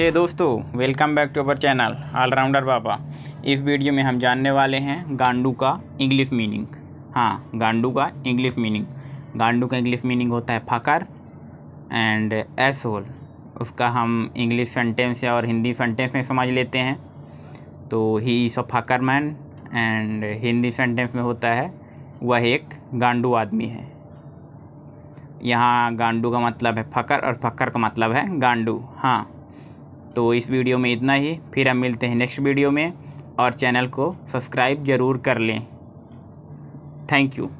हे दोस्तों welcome back to our channel Allrounder Baba इस video में हम जानने वाले हैं गांडू का इंग्लिश मीनिंग हाँ गांडू का इंग्लिश मीनिंग गांडू का इंग्लिश मीनिंग होता है फकर एंड एस होल उसका हम इंग्लिश सेंटेंस या और हिंदी सेंटेंस में समझ लेते हैं तो he is a fakir man and Hindi sentence में होता है वह एक गांडू आदमी है यहाँ गांडू का मतलब है फकर और फकर का मतलब है गांडू हाँ तो इस वीडियो में इतना ही फिर हम मिलते हैं नेक्स्ट वीडियो में और चैनल को सब्सक्राइब ज़रूर कर लें थैंक यू